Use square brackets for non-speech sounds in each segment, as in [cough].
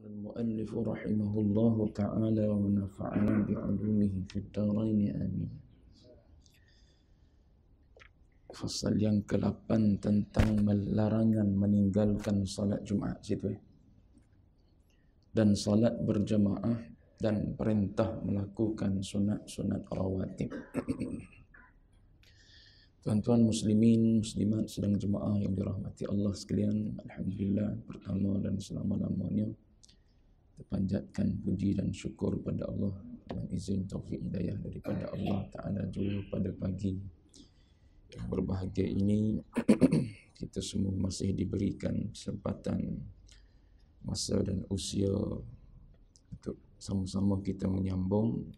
قال المؤلف رحمه الله تعالى ونفعنا بعلومه في الدارين امين Fasal yang ke-8 tentang melarangan meninggalkan salat Jumat situ eh? dan salat berjemaah dan perintah melakukan sunat-sunat rawatib. [clears throat] Tuan-tuan muslimin, muslimat sedang jemaah yang dirahmati Allah sekalian, alhamdulillah pertama dan selama-lamanya. Panjatkan puji dan syukur kepada Allah dengan izin taufik hidayah daripada Allah Ta'ala juga pada pagi yang berbahagia ini [clears throat] kita semua masih diberikan kesempatan masa dan usia untuk sama-sama kita menyambung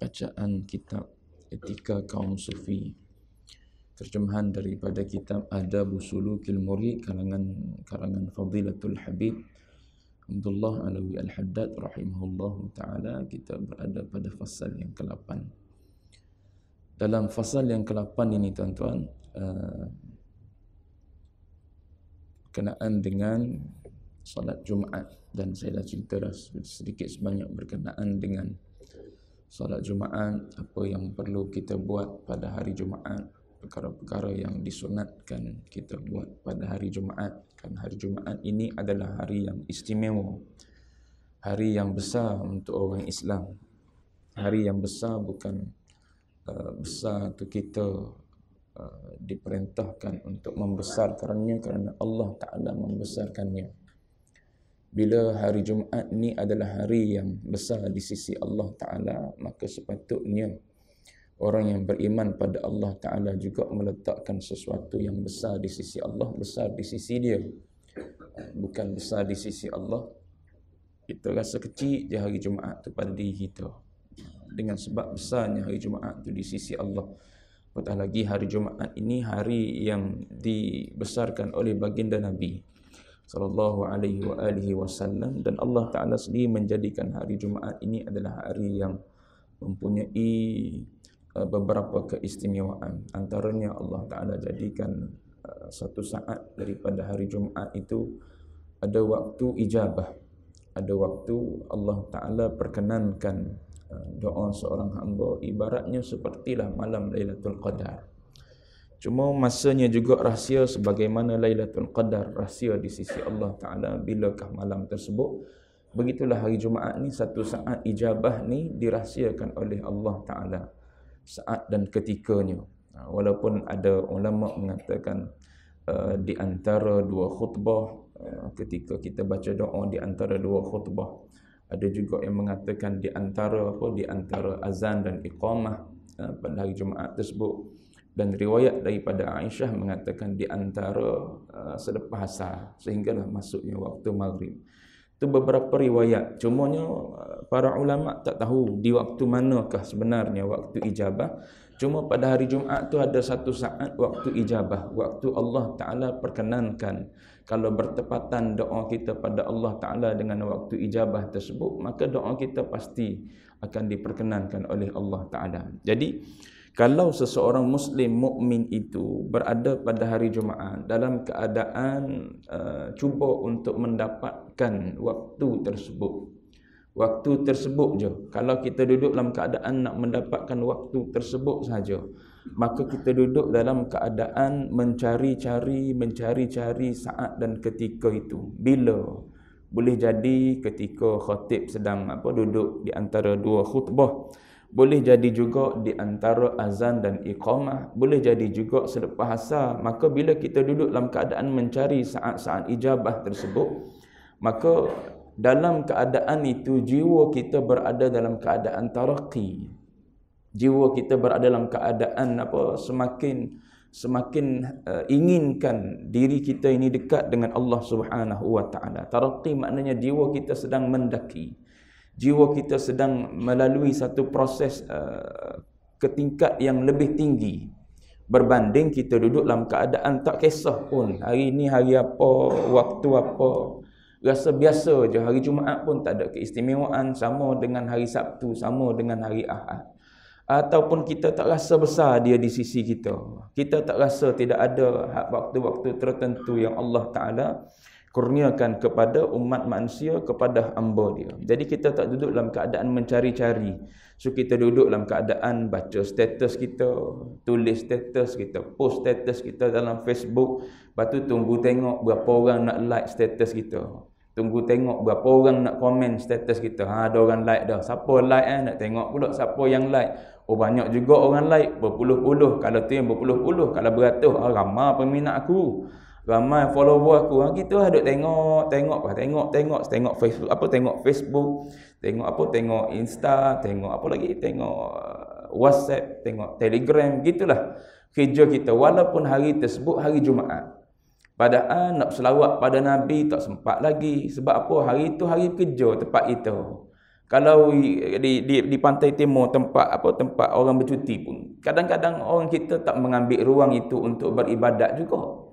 bacaan kitab Etika Kaum Sufi terjemahan daripada kitab Adabu Sulukil Murid karangan karangan Fadilatul Habib Abdullah Alawi Al-Haddad rahimahullah taala kita berada pada fasal yang ke-8. Dalam fasal yang ke-8 ini tuan-tuan berkenaan uh, dengan solat Jumaat dan saya dah cerita dah sedikit sebanyak berkenaan dengan solat Jumaat apa yang perlu kita buat pada hari Jumaat perkara-perkara yang disunatkan kita buat pada hari Jumaat kan hari Jumaat ini adalah hari yang istimewa hari yang besar untuk orang Islam hari yang besar bukan uh, besar tu kita uh, diperintahkan untuk membesarkannya kerana Allah Taala membesarkannya bila hari Jumaat ni adalah hari yang besar di sisi Allah Taala maka sepatutnya Orang yang beriman pada Allah Ta'ala juga meletakkan sesuatu yang besar di sisi Allah, besar di sisi dia. Bukan besar di sisi Allah. Kita rasa kecil je hari Jumaat tu pada diri kita. Dengan sebab besarnya hari Jumaat tu di sisi Allah. Betul lagi hari Jumaat ini hari yang dibesarkan oleh baginda Nabi sallallahu alaihi wa alihi wasallam dan Allah Taala sendiri menjadikan hari Jumaat ini adalah hari yang mempunyai Eh, beberapa keistimewaan antaranya Allah Ta'ala jadikan eh, satu saat daripada hari Jumaat itu ada waktu ijabah ada waktu Allah Ta'ala perkenankan eh, doa seorang hamba ibaratnya seperti lah malam Lailatul Qadar cuma masanya juga rahsia sebagaimana Lailatul Qadar rahsia di sisi Allah Ta'ala bilakah malam tersebut begitulah hari Jumaat ni satu saat ijabah ni dirahsiakan oleh Allah Ta'ala saat dan ketikanya ha, walaupun ada ulama mengatakan uh, di antara dua khutbah uh, ketika kita baca doa di antara dua khutbah ada juga yang mengatakan di antara apa di antara azan dan iqamah uh, pada hari Jumaat tersebut dan riwayat daripada Aisyah mengatakan di antara uh, selepas asar sehinggalah masuknya waktu maghrib itu beberapa riwayat. Cumanya eh, para ulama tak tahu di waktu manakah sebenarnya waktu ijabah. Cuma pada hari Jumaat tu ada satu saat waktu ijabah. Waktu Allah Ta'ala perkenankan. Kalau bertepatan doa kita pada Allah Ta'ala dengan waktu ijabah tersebut, maka doa kita pasti akan diperkenankan oleh Allah Ta'ala. Jadi, kalau seseorang Muslim mukmin itu berada pada hari Jumaat dalam keadaan uh, cuba untuk mendapatkan waktu tersebut, waktu tersebut je. Kalau kita duduk dalam keadaan nak mendapatkan waktu tersebut saja, maka kita duduk dalam keadaan mencari-cari, mencari-cari saat dan ketika itu. Bila boleh jadi ketika khutib sedang apa duduk di antara dua khutbah boleh jadi juga di antara azan dan iqamah boleh jadi juga selepas asar maka bila kita duduk dalam keadaan mencari saat-saat ijabah tersebut maka dalam keadaan itu jiwa kita berada dalam keadaan taraqi jiwa kita berada dalam keadaan apa semakin semakin uh, inginkan diri kita ini dekat dengan Allah Subhanahu wa taala taraqi maknanya jiwa kita sedang mendaki jiwa kita sedang melalui satu proses uh, ketingkat yang lebih tinggi berbanding kita duduk dalam keadaan tak kisah pun hari ini hari apa waktu apa rasa biasa je hari Jumaat pun tak ada keistimewaan sama dengan hari Sabtu sama dengan hari Ahad ataupun kita tak rasa besar dia di sisi kita kita tak rasa tidak ada waktu-waktu tertentu yang Allah Taala kurniakan kepada umat manusia kepada hamba dia. Jadi kita tak duduk dalam keadaan mencari-cari. So kita duduk dalam keadaan baca status kita, tulis status kita, post status kita dalam Facebook, lepas tu tunggu tengok berapa orang nak like status kita. Tunggu tengok berapa orang nak komen status kita. Ha ada orang like dah. Siapa like eh nak tengok pula siapa yang like. Oh banyak juga orang like berpuluh-puluh. Kalau tu yang berpuluh-puluh, kalau beratus, ah, ramai peminat aku ramai follower aku ha gitu lah duk tengok tengok apa tengok tengok tengok Facebook apa tengok Facebook tengok apa tengok Insta tengok apa lagi tengok uh, WhatsApp tengok Telegram gitulah kerja kita walaupun hari tersebut hari Jumaat padahal nak selawat pada Nabi tak sempat lagi sebab apa hari itu hari kerja tempat itu kalau di, di, di pantai timur tempat apa tempat orang bercuti pun kadang-kadang orang kita tak mengambil ruang itu untuk beribadat juga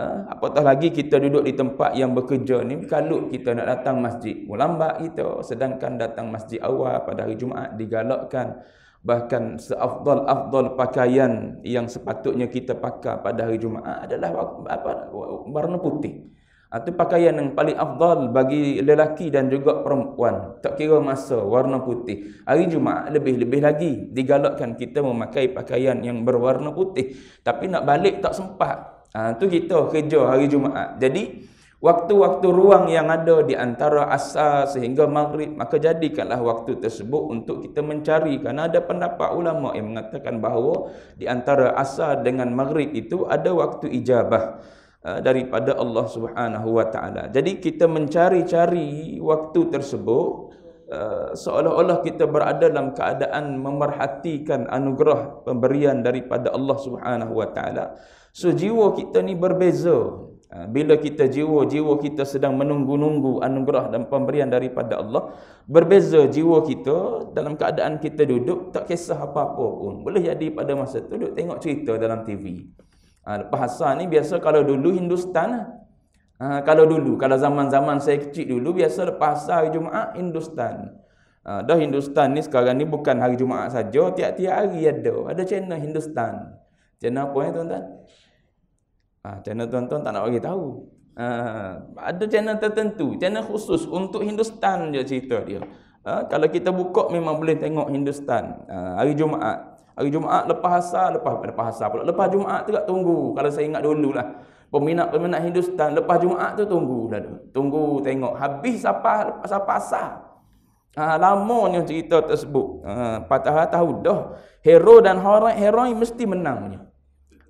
Ha? apatah lagi kita duduk di tempat yang bekerja ni kalau kita nak datang masjid mulambak kita sedangkan datang masjid awal pada hari Jumaat digalakkan bahkan seafdal-afdal pakaian yang sepatutnya kita pakai pada hari Jumaat adalah apa warna putih atau ha, pakaian yang paling afdal bagi lelaki dan juga perempuan tak kira masa warna putih hari Jumaat lebih-lebih lagi digalakkan kita memakai pakaian yang berwarna putih tapi nak balik tak sempat Ha, tu kita kerja hari Jumaat. Jadi, waktu-waktu ruang yang ada di antara asar sehingga maghrib, maka jadikanlah waktu tersebut untuk kita mencari. Kerana ada pendapat ulama yang mengatakan bahawa di antara asar dengan maghrib itu ada waktu ijabah ah, daripada Allah Subhanahu wa Jadi kita mencari-cari waktu tersebut Eh, seolah-olah kita berada dalam keadaan memerhatikan anugerah pemberian daripada Allah Subhanahu Wa Taala. So jiwa kita ni berbeza. Eh, bila kita jiwa, jiwa kita sedang menunggu-nunggu anugerah dan pemberian daripada Allah Berbeza jiwa kita dalam keadaan kita duduk Tak kisah apa-apa pun Boleh jadi pada masa tu duduk tengok cerita dalam TV Bahasa eh, ni biasa kalau dulu Hindustan Ha, kalau dulu, kalau zaman-zaman saya kecil dulu, biasa lepas hari Jumaat, Hindustan. Ha, dah Hindustan ni sekarang ni bukan hari Jumaat saja, tiap-tiap hari ada. Ada channel Hindustan. Channel apa ya tuan-tuan? Ha, channel tuan-tuan tak nak bagi tahu. Ha, ada channel tertentu, channel khusus untuk Hindustan je cerita dia. Ha, kalau kita buka memang boleh tengok Hindustan ha, hari Jumaat. Hari Jumaat lepas asar, lepas lepas asar pula. Lepas Jumaat juga tunggu. Kalau saya ingat dulu lah. Peminat-peminat Hindustan lepas Jumaat tu tunggu Tunggu tengok habis siapa siapa sah. Ha, ni cerita tersebut. Ha, patah tahu dah hero dan heroin hero mesti menangnya.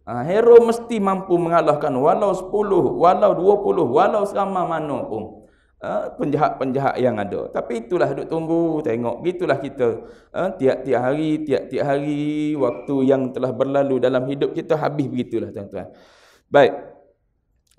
Ha, hero mesti mampu mengalahkan walau 10, walau 20, walau sama mana pun. Ha, penjahat-penjahat yang ada Tapi itulah duduk tunggu Tengok gitulah kita ha, Tiap-tiap ha, hari Tiap-tiap hari Waktu yang telah berlalu Dalam hidup kita Habis begitulah tuan-tuan Baik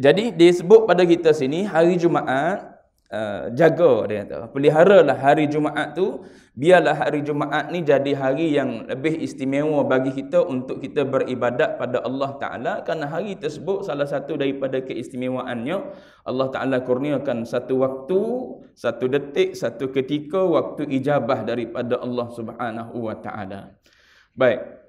jadi disebut pada kita sini hari Jumaat uh, jaga dia kata. Peliharalah hari Jumaat tu, biarlah hari Jumaat ni jadi hari yang lebih istimewa bagi kita untuk kita beribadat pada Allah Taala kerana hari tersebut salah satu daripada keistimewaannya Allah Taala kurniakan satu waktu, satu detik, satu ketika waktu ijabah daripada Allah Subhanahu Wa Taala. Baik.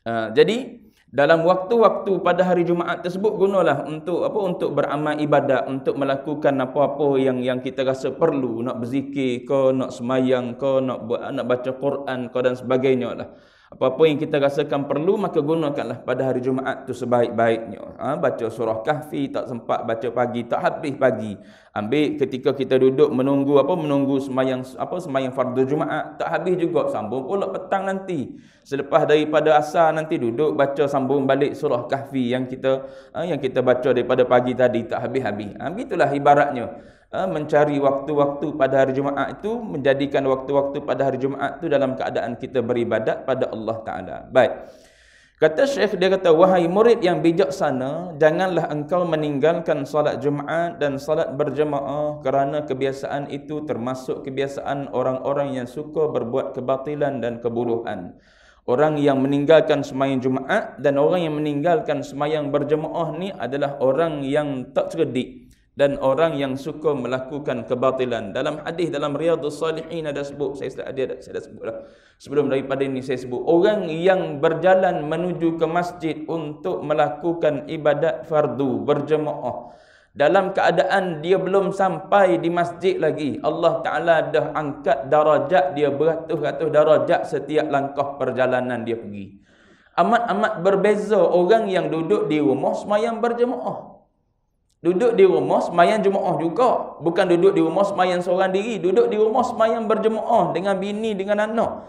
Uh, jadi dalam waktu-waktu pada hari Jumaat tersebut gunalah untuk apa untuk beramal ibadat untuk melakukan apa-apa yang yang kita rasa perlu nak berzikir ke nak semayang ke nak nak baca Quran ke dan sebagainya lah. Apa-apa yang kita rasakan perlu, maka gunakanlah pada hari Jumaat tu sebaik-baiknya. Ha, baca surah kahfi, tak sempat baca pagi, tak habis pagi. Ambil ketika kita duduk menunggu apa menunggu semayang, apa, semayang fardu Jumaat, tak habis juga. Sambung pula petang nanti. Selepas daripada asar nanti duduk baca sambung balik surah kahfi yang kita ha, yang kita baca daripada pagi tadi, tak habis-habis. Ha, begitulah ibaratnya. Ha, mencari waktu-waktu pada hari Jumaat itu menjadikan waktu-waktu pada hari Jumaat itu dalam keadaan kita beribadat pada Allah Taala. Baik. Kata Syekh dia kata wahai murid yang bijaksana janganlah engkau meninggalkan solat Jumaat dan solat berjemaah kerana kebiasaan itu termasuk kebiasaan orang-orang yang suka berbuat kebatilan dan keburukan. Orang yang meninggalkan semayang Jumaat dan orang yang meninggalkan semayang berjemaah ni adalah orang yang tak cerdik dan orang yang suka melakukan kebatilan dalam hadis dalam riyadhus salihin ada sebut saya sudah ada saya dah sebutlah sebelum daripada ini saya sebut orang yang berjalan menuju ke masjid untuk melakukan ibadat fardu berjemaah dalam keadaan dia belum sampai di masjid lagi Allah taala dah angkat darajat dia beratus-ratus darajat setiap langkah perjalanan dia pergi amat-amat berbeza orang yang duduk di rumah semayam berjemaah Duduk di rumah semayang jemaah juga. Bukan duduk di rumah semayang seorang diri. Duduk di rumah semayang berjemaah dengan bini, dengan anak.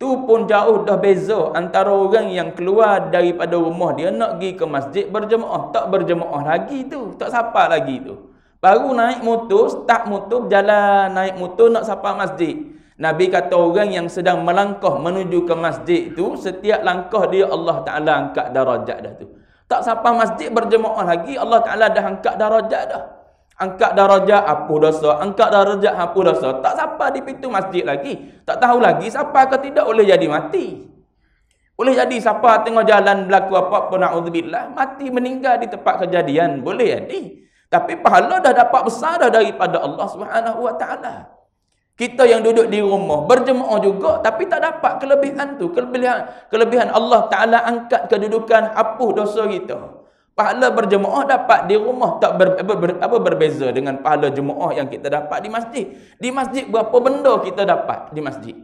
Tu pun jauh dah beza antara orang yang keluar daripada rumah dia nak pergi ke masjid berjemaah. Tak berjemaah lagi tu. Tak sapa lagi tu. Baru naik motor, start motor, jalan naik motor nak sapa masjid. Nabi kata orang yang sedang melangkah menuju ke masjid tu, setiap langkah dia Allah Ta'ala angkat darajat dah tu. Tak sampai masjid berjemaah lagi, Allah Ta'ala dah angkat darajat dah. Angkat darajat, apa dosa. Angkat darajat, apa dosa. Tak sampai di pintu masjid lagi. Tak tahu lagi, sampai ke tidak boleh jadi mati. Boleh jadi siapa tengok jalan berlaku apa pun nak na'udzubillah. Mati meninggal di tempat kejadian. Boleh jadi. Tapi pahala dah dapat besar dah daripada Allah Subhanahu SWT. Kita yang duduk di rumah, berjemaah juga tapi tak dapat kelebihan tu. Kelebihan kelebihan Allah Taala angkat kedudukan hapus dosa kita. Pahala berjemaah dapat di rumah tak ber, ber, ber, apa berbeza dengan pahala jemaah yang kita dapat di masjid. Di masjid berapa benda kita dapat di masjid?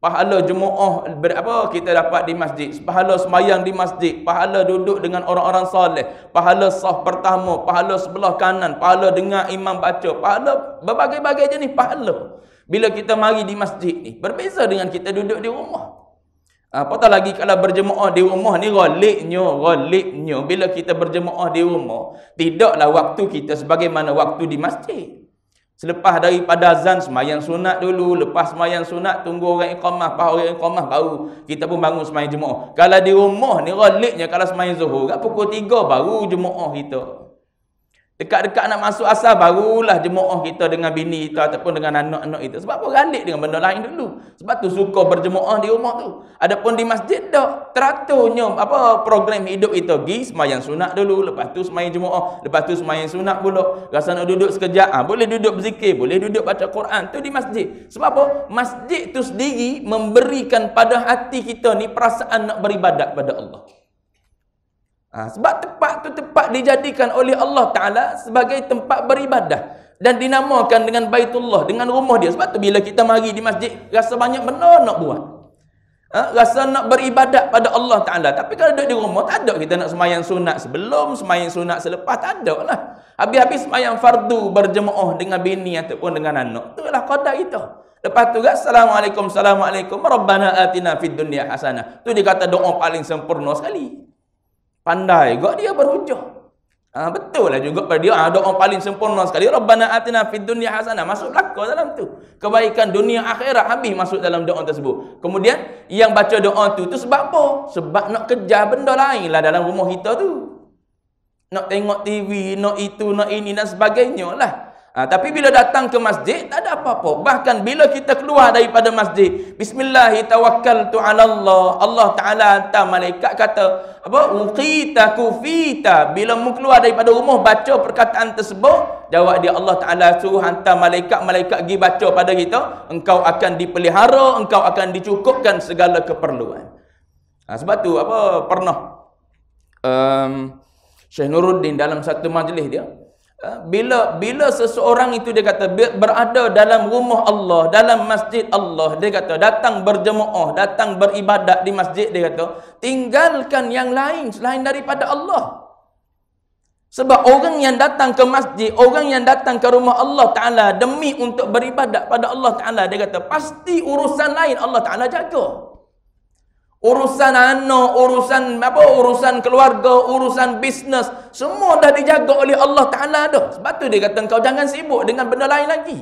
Pahala jemaah ber, apa kita dapat di masjid? Pahala semayang di masjid, pahala duduk dengan orang-orang soleh, pahala saf pertama, pahala sebelah kanan, pahala dengar imam baca, pahala berbagai-bagai jenis pahala. Bila kita mari di masjid ni, berbeza dengan kita duduk di rumah. Apatah lagi kalau berjemaah di rumah ni, roliknya, roliknya. Bila kita berjemaah di rumah, tidaklah waktu kita sebagaimana waktu di masjid. Selepas daripada azan, semayang sunat dulu. Lepas semayang sunat, tunggu orang ikhamah. Lepas orang ikhamah, baru kita pun bangun semayang jemaah. Kalau di rumah ni, roliknya kalau semayang zuhur. Kat pukul tiga, baru jemaah kita. Dekat-dekat nak masuk asal, barulah jemuah kita dengan bini kita ataupun dengan anak-anak kita. Sebab apa? Ralik dengan benda lain dulu. Sebab tu suka berjemuah di rumah tu. Adapun di masjid tak. Teraturnya apa program hidup kita. Pergi semayang sunat dulu. Lepas tu semayang jemuah. Lepas tu semayang sunat pula. Rasa nak duduk sekejap. Ha, boleh duduk berzikir. Boleh duduk baca Quran. Tu di masjid. Sebab apa? Masjid tu sendiri memberikan pada hati kita ni perasaan nak beribadat pada Allah. Ha, sebab tempat tu tempat dijadikan oleh Allah Ta'ala sebagai tempat beribadah. Dan dinamakan dengan Baitullah, dengan rumah dia. Sebab tu bila kita mari di masjid, rasa banyak benda nak buat. Ha, rasa nak beribadah pada Allah Ta'ala. Tapi kalau duduk di rumah, tak ada kita nak semayang sunat sebelum, semayang sunat selepas, tak ada lah. Habis-habis semayang fardu berjemaah dengan bini ataupun dengan anak. Itulah kodak itu. Lepas tu kan, Assalamualaikum, Assalamualaikum. Rabbana atina fid dunia hasanah. Tu dia kata doa paling sempurna sekali pandai juga dia berhujah. Ha, betul lah juga pada dia ha, doa paling sempurna sekali Rabbana atina fid dunya hasanah masuk belaka dalam tu kebaikan dunia akhirat habis masuk dalam doa tersebut kemudian yang baca doa tu tu sebab apa sebab nak kejar benda lain lah dalam rumah kita tu nak tengok TV nak itu nak ini dan sebagainya lah Ha, tapi bila datang ke masjid tak ada apa-apa. Bahkan bila kita keluar daripada masjid, bismillahitawakkaltu alallah. Allah Taala hantar malaikat kata, apa? Uqita kufita. Bila mu keluar daripada rumah baca perkataan tersebut, jawab dia Allah Taala suruh hantar malaikat, malaikat pergi baca pada kita, engkau akan dipelihara, engkau akan dicukupkan segala keperluan. Ha, sebab tu apa pernah um, Syekh Nuruddin dalam satu majlis dia Ha? bila bila seseorang itu dia kata berada dalam rumah Allah, dalam masjid Allah, dia kata datang berjemaah, datang beribadat di masjid dia kata, tinggalkan yang lain selain daripada Allah. Sebab orang yang datang ke masjid, orang yang datang ke rumah Allah Taala demi untuk beribadat pada Allah Taala, dia kata pasti urusan lain Allah Taala jaga. Urusan anak, urusan apa? Urusan keluarga, urusan bisnes, semua dah dijaga oleh Allah Taala dah. Sebab tu dia kata kau jangan sibuk dengan benda lain lagi.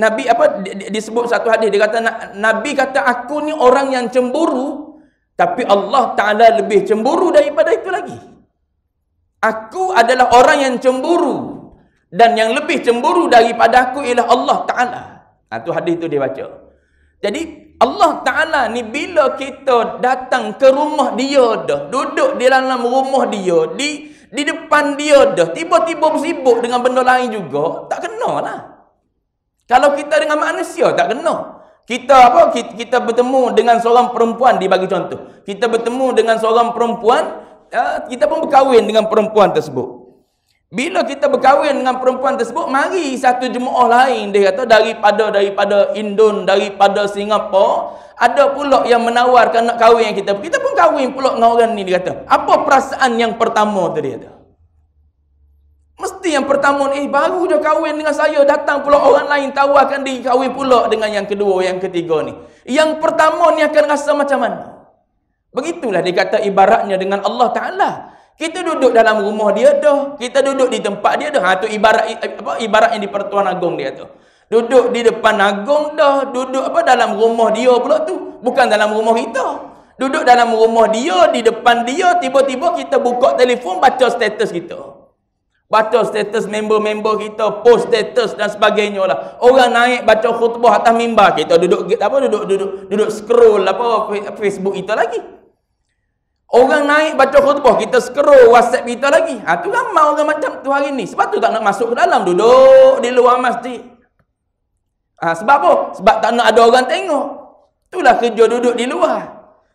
Nabi apa disebut satu hadis dia kata Nabi kata aku ni orang yang cemburu tapi Allah Taala lebih cemburu daripada itu lagi. Aku adalah orang yang cemburu dan yang lebih cemburu daripada aku ialah Allah Taala. Ah tu hadis tu dia baca. Jadi Allah Ta'ala ni bila kita datang ke rumah dia dah, duduk di dalam rumah dia, di di depan dia dah, tiba-tiba bersibuk dengan benda lain juga, tak kena lah. Kalau kita dengan manusia, tak kena. Kita apa kita, kita bertemu dengan seorang perempuan, dia bagi contoh. Kita bertemu dengan seorang perempuan, eh, kita pun berkahwin dengan perempuan tersebut. Bila kita berkahwin dengan perempuan tersebut, mari satu jemaah lain dia kata daripada daripada Indon, daripada Singapura, ada pula yang menawarkan nak kahwin dengan kita. Kita pun kahwin pula dengan orang ni dia kata. Apa perasaan yang pertama tu dia kata? Mesti yang pertama ni, eh, baru dia kahwin dengan saya, datang pula orang lain tawarkan diri kahwin pula dengan yang kedua, yang ketiga ni. Yang pertama ni akan rasa macam mana? Begitulah dia kata ibaratnya dengan Allah Ta'ala. Kita duduk dalam rumah dia dah. Kita duduk di tempat dia dah. Ha, tu ibarat apa, ibarat yang di Pertuan Agong dia tu. Duduk di depan Agong dah. Duduk apa dalam rumah dia pula tu. Bukan dalam rumah kita. Duduk dalam rumah dia, di depan dia, tiba-tiba kita buka telefon, baca status kita. Baca status member-member kita, post status dan sebagainya lah. Orang naik baca khutbah atas mimbar kita, duduk apa, duduk, duduk, duduk scroll apa, Facebook kita lagi. Orang naik baca khutbah, kita scroll WhatsApp kita lagi. Ha, tu ramai orang macam tu hari ni. Sebab tu tak nak masuk ke dalam, duduk di luar masjid. Ha, sebab apa? Sebab tak nak ada orang tengok. Itulah kerja duduk di luar.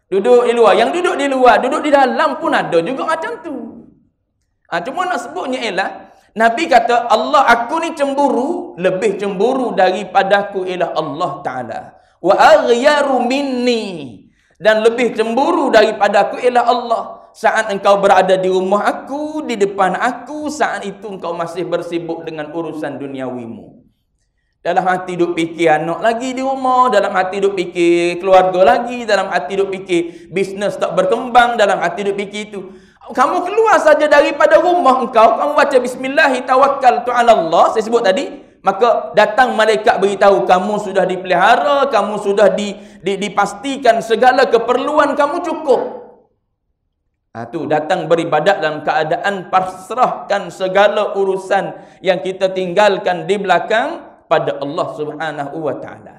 Duduk di luar. Yang duduk di luar, duduk di dalam pun ada juga macam tu. Ha, cuma nak sebutnya ialah, Nabi kata, Allah aku ni cemburu, lebih cemburu daripada aku ialah Allah Ta'ala. Wa aghyaru minni dan lebih cemburu daripada aku ialah Allah saat engkau berada di rumah aku di depan aku saat itu engkau masih bersibuk dengan urusan duniawimu dalam hati duk fikir anak lagi di rumah dalam hati duk fikir keluarga lagi dalam hati duk fikir bisnes tak berkembang dalam hati duk fikir itu kamu keluar saja daripada rumah engkau kamu baca bismillah tawakkal tu Allah saya sebut tadi maka datang malaikat beritahu kamu sudah dipelihara kamu sudah di, di, dipastikan segala keperluan kamu cukup ha, tu datang beribadat dalam keadaan pasrahkan segala urusan yang kita tinggalkan di belakang pada Allah Subhanahu wa taala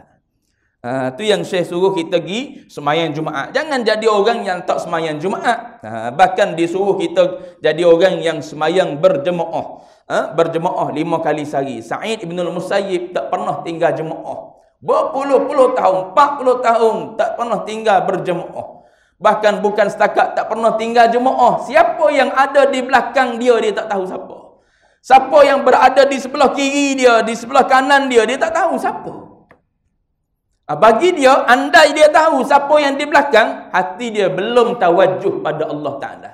ha, tu yang Syekh suruh kita pergi semayang Jumaat jangan jadi orang yang tak semayang Jumaat ha, bahkan disuruh kita jadi orang yang semayang berjemaah eh, berjemaah lima kali sehari. Sa'id Ibn al-Musayyib tak pernah tinggal jemaah. Berpuluh-puluh tahun, empat puluh tahun tak pernah tinggal berjemaah. Bahkan bukan setakat tak pernah tinggal jemaah. Siapa yang ada di belakang dia, dia tak tahu siapa. Siapa yang berada di sebelah kiri dia, di sebelah kanan dia, dia tak tahu siapa. Ha, bagi dia, andai dia tahu siapa yang di belakang, hati dia belum tawajuh pada Allah Ta'ala.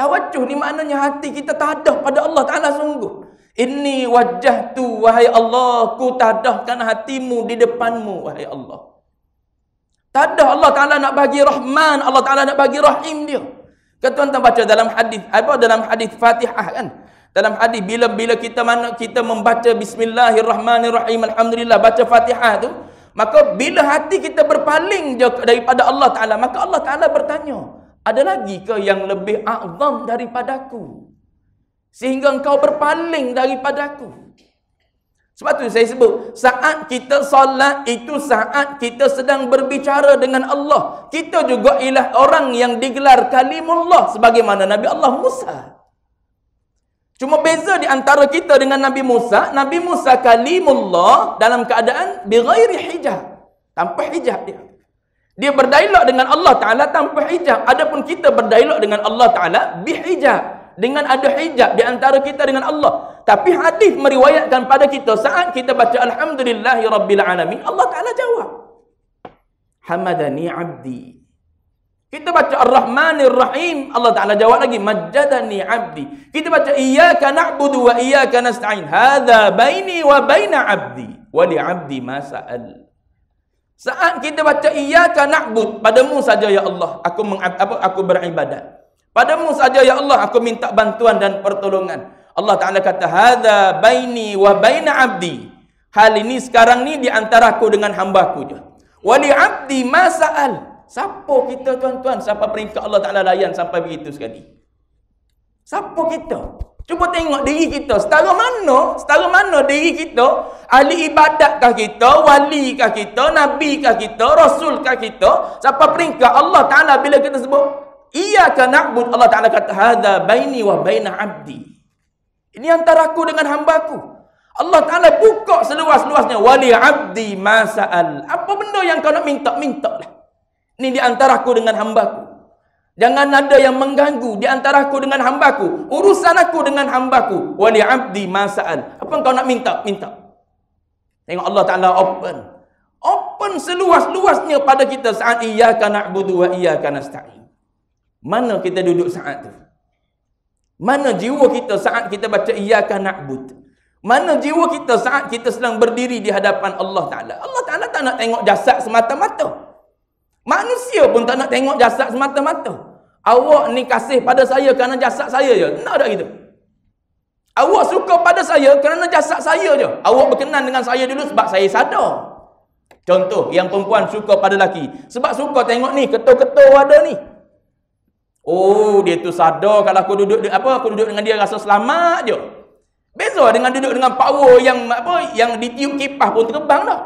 Tawajjuh ni maknanya hati kita tadah pada Allah Ta'ala sungguh. Ini wajah tu, wahai Allah, ku tadahkan hatimu di depanmu, wahai Allah. Tadah Allah Ta'ala nak bagi rahman, Allah Ta'ala nak bagi rahim dia. Kata tuan-tuan baca dalam hadis apa dalam hadis Fatihah kan? Dalam hadis bila-bila kita mana kita membaca bismillahirrahmanirrahim alhamdulillah baca Fatihah tu, maka bila hati kita berpaling daripada Allah Taala, maka Allah Taala bertanya, ada lagi ke yang lebih azam daripadaku sehingga engkau berpaling daripadaku sebab tu saya sebut saat kita solat itu saat kita sedang berbicara dengan Allah kita juga ialah orang yang digelar kalimullah sebagaimana Nabi Allah Musa Cuma beza di antara kita dengan Nabi Musa, Nabi Musa kalimullah dalam keadaan bighairi hijab. Tanpa hijab dia dia berdialog dengan Allah Taala tanpa hijab adapun kita berdialog dengan Allah Taala bihijab dengan ada hijab di antara kita dengan Allah tapi hadis meriwayatkan pada kita saat kita baca alhamdulillahirabbil alamin Allah Taala jawab hamadani abdi kita baca Ar-Rahmanir Rahim, Allah Ta'ala jawab lagi, Majadani abdi. Kita baca, Iyaka na'budu wa iyaka nasta'in. Hada baini wa baina abdi. Wali abdi ma sa'al. Saat kita baca iyyaka na'bud, padamu saja ya Allah aku meng, apa aku beribadat. Padamu saja ya Allah aku minta bantuan dan pertolongan. Allah Taala kata hadza baini wa baina 'abdi. Hal ini sekarang ni di antara aku dengan hamba-Ku je. Wa li 'abdi ma sa'al. Siapa kita tuan-tuan? Siapa peringkat Allah Taala layan sampai begitu sekali? Siapa kita? Cuba tengok diri kita. Setara mana? Setara mana diri kita? Ahli ibadatkah kita? Walikah kita? Nabikah kita? Rasulkah kita? Siapa peringkat Allah Ta'ala bila kita sebut? nak buat Allah Ta'ala kata Hada baini wa baina abdi Ini antara aku dengan hamba aku Allah Ta'ala buka seluas-luasnya Wali abdi masa'al Apa benda yang kau nak minta? Minta lah Ini di antara aku dengan hamba aku Jangan ada yang mengganggu di antara aku dengan hambaku. Urusan aku dengan hambaku. Wali abdi masa'an. Apa kau nak minta? Minta. Tengok Allah Ta'ala open. Open seluas-luasnya pada kita saat iya iyaka na'budu wa iya iyaka nasta'in. Mana kita duduk saat tu? Mana jiwa kita saat kita baca iya iyaka na'bud? Mana jiwa kita saat kita sedang berdiri di hadapan Allah Ta'ala? Allah Ta'ala tak nak tengok jasad semata-mata. Manusia pun tak nak tengok jasad semata-mata. Awak ni kasih pada saya kerana jasad saya je. Nak tak gitu? Awak suka pada saya kerana jasad saya je. Awak berkenan dengan saya dulu sebab saya sadar. Contoh, yang perempuan suka pada lelaki. Sebab suka tengok ni, ketua-ketua ada ni. Oh, dia tu sadar kalau aku duduk apa aku duduk dengan dia rasa selamat je. Beza dengan duduk dengan power yang apa yang ditiup kipas pun terbang dah.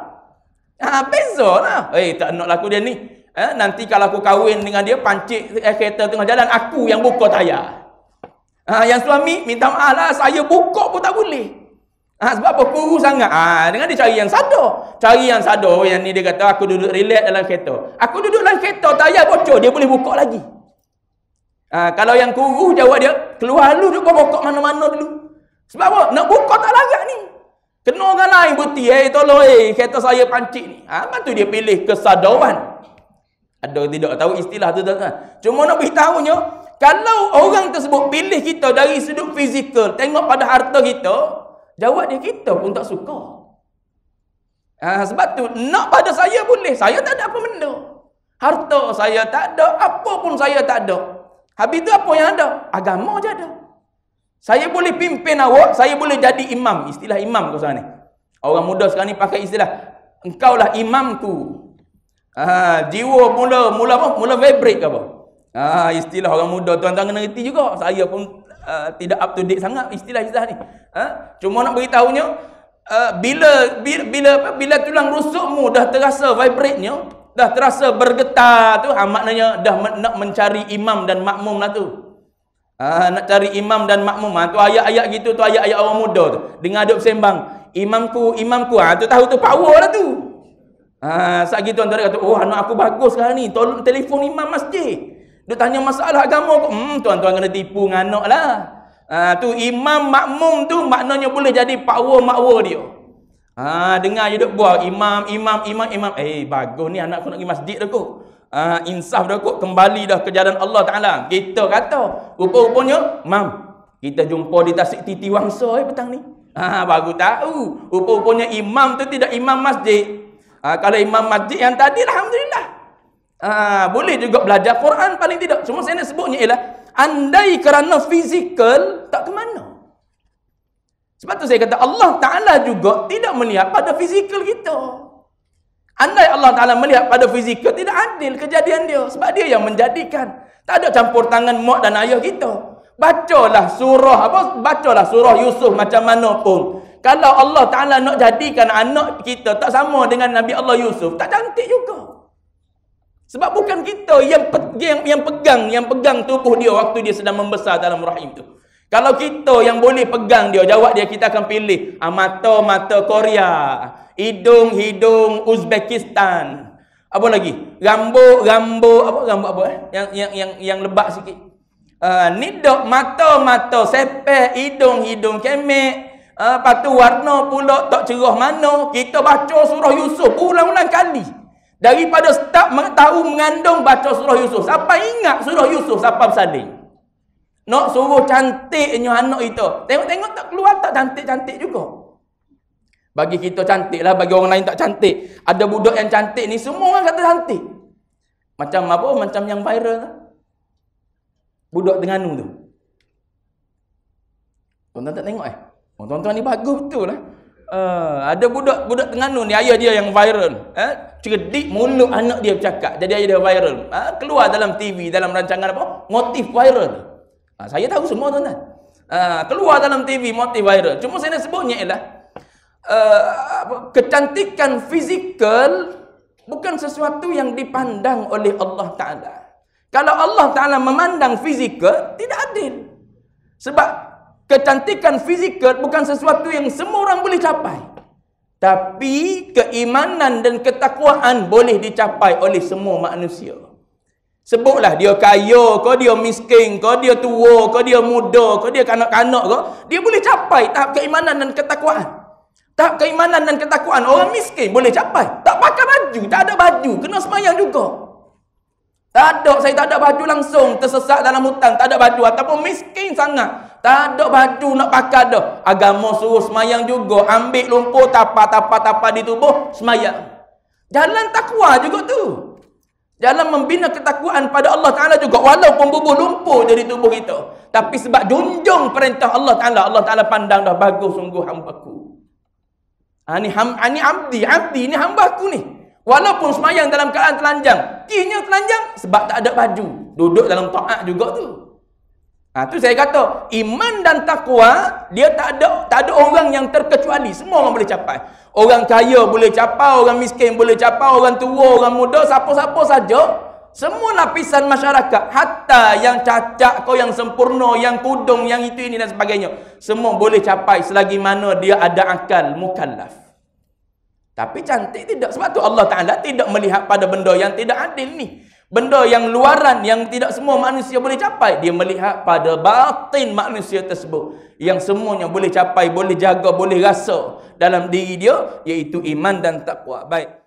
Ha, ah, beza lah. Eh, tak nak laku dia ni. Eh, nanti kalau aku kahwin dengan dia, pancik eh, kereta tengah jalan, aku yang buka tayar. Ha, yang suami, minta maaf lah, saya buka pun tak boleh. Ha, sebab apa? Kuru sangat. Ha, dengan dia cari yang sadar. Cari yang sadar. Yang ni dia kata, aku duduk relax dalam kereta. Aku duduk dalam kereta, tayar bocor, dia boleh buka lagi. Ha, kalau yang kuru jawab dia, keluar dulu, dia pokok mana-mana dulu. Sebab apa? Nak buka tak larat ni. Kena orang lain putih, eh, tolong, eh, kereta saya pancik ni. Ha, tu dia pilih kesadaran. Kesadaran. Ada orang tidak tahu istilah tu tuan Cuma nak beritahunya, kalau orang tersebut pilih kita dari sudut fizikal, tengok pada harta kita, jawab dia kita pun tak suka. ha, sebab tu nak pada saya boleh, saya tak ada apa benda. Harta saya tak ada, apa pun saya tak ada. Habis tu apa yang ada? Agama je ada. Saya boleh pimpin awak, saya boleh jadi imam. Istilah imam kau sana ni. Orang muda sekarang ni pakai istilah. Engkaulah imamku. imam tu. Ha, jiwa mula mula apa? Mula vibrate ke apa? Ha, istilah orang muda tuan-tuan kena reti juga. Saya pun uh, tidak up to date sangat istilah-istilah ni. Ha? Cuma nak bagi beritahunya uh, bila, bila bila bila tulang rusukmu dah terasa vibrate-nya, dah terasa bergetar tu, ha, maknanya dah men nak mencari imam dan makmum lah tu. Ah, nak cari imam dan makmum ah, tu ayat-ayat gitu tu ayat-ayat orang muda tu dengar duk sembang imamku imamku ah, tu tahu tu power lah tu Ha, saat gitu antara kata, oh anak aku bagus sekarang lah ni. Tolong telefon imam masjid. Dia tanya masalah agama Hmm, tuan-tuan kena tipu dengan anak lah. Ha, tu imam makmum tu maknanya boleh jadi power makwa dia. Ha, dengar je duk buah. Imam, imam, imam, imam. Eh, bagus ni anak aku nak pergi masjid dah kot. Ha, insaf dah kot. Kembali dah ke jalan Allah Ta'ala. Kita kata. Rupa-rupanya, mam. Kita jumpa di Tasik Titi Wangsa eh, petang ni. Ha, baru tahu. Rupa-rupanya imam tu tidak imam masjid. Uh, kalau imam masjid yang tadi, Alhamdulillah. Uh, boleh juga belajar Quran paling tidak. Cuma saya nak sebutnya ialah, andai kerana fizikal, tak ke mana. Sebab tu saya kata, Allah Ta'ala juga tidak melihat pada fizikal kita. Andai Allah Ta'ala melihat pada fizikal, tidak adil kejadian dia. Sebab dia yang menjadikan. Tak ada campur tangan mak dan ayah kita. Bacalah surah apa? Bacalah surah Yusuf macam mana pun. Kalau Allah Ta'ala nak jadikan anak kita tak sama dengan Nabi Allah Yusuf, tak cantik juga. Sebab bukan kita yang, pe- yang, pegang yang pegang tubuh dia waktu dia sedang membesar dalam rahim tu. Kalau kita yang boleh pegang dia, jawab dia kita akan pilih ah, mata-mata Korea, hidung-hidung Uzbekistan. Apa lagi? Rambut, rambut, apa rambut apa eh? Yang yang yang yang lebat sikit. Uh, ah, nidok mata-mata sepeh hidung-hidung kemek. Ha, lepas tu warna pula tak cerah mana. Kita baca surah Yusuf ulang-ulang kali. Daripada start tahu mengandung baca surah Yusuf. Siapa ingat surah Yusuf? Siapa bersanding? Nak suruh cantiknya anak itu. Tengok-tengok tak keluar tak cantik-cantik juga. Bagi kita cantik lah. Bagi orang lain tak cantik. Ada budak yang cantik ni semua orang kata cantik. Macam apa? Macam yang viral lah. Budak dengan tu. Tuan-tuan tak tengok eh? Oh, tuan-tuan ni bagus betul lah. Eh? Uh, ada budak-budak tenganun ni, ayah dia yang viral. Eh? Cerdik mulut anak dia bercakap. Jadi ayah dia viral. Eh? Keluar dalam TV, dalam rancangan apa? Motif viral. Ha, saya tahu semua tuan-tuan. Ha, keluar dalam TV motif viral. Cuma saya nak sebutnya ialah uh, kecantikan fizikal bukan sesuatu yang dipandang oleh Allah Ta'ala. Kalau Allah Ta'ala memandang fizikal, tidak adil. Sebab Kecantikan fizikal bukan sesuatu yang semua orang boleh capai. Tapi keimanan dan ketakwaan boleh dicapai oleh semua manusia. Sebutlah dia kaya ke, dia miskin ke, dia tua ke, dia muda ke, dia kanak-kanak ke. Dia boleh capai tahap keimanan dan ketakwaan. Tahap keimanan dan ketakwaan orang miskin boleh capai. Tak pakai baju, tak ada baju. Kena semayang juga. Tak ada, saya tak ada baju langsung. Tersesat dalam hutan, tak ada baju. Ataupun miskin sangat. Tak ada baju nak pakai dah. Agama suruh semayang juga. Ambil lumpur, tapa-tapa-tapa di tubuh, semayang. Jalan takwa juga tu. Jalan membina ketakwaan pada Allah Ta'ala juga. Walaupun bubuh lumpur jadi tubuh kita. Tapi sebab junjung perintah Allah Ta'ala. Allah Ta'ala pandang dah bagus sungguh hamba ku. Ha, ni, ham, ha, ni abdi, abdi ni hamba ku ni. Walaupun semayang dalam keadaan telanjang. Kihnya telanjang sebab tak ada baju. Duduk dalam ta'at juga tu. Ha, tu saya kata, iman dan takwa dia tak ada tak ada orang yang terkecuali. Semua orang boleh capai. Orang kaya boleh capai, orang miskin boleh capai, orang tua, orang muda, siapa-siapa saja. Semua lapisan masyarakat, hatta yang cacat kau, yang sempurna, yang kudung, yang itu ini dan sebagainya. Semua boleh capai selagi mana dia ada akal, mukallaf. Tapi cantik tidak. Sebab tu Allah Ta'ala tidak melihat pada benda yang tidak adil ni benda yang luaran yang tidak semua manusia boleh capai dia melihat pada batin manusia tersebut yang semuanya boleh capai boleh jaga boleh rasa dalam diri dia iaitu iman dan takwa baik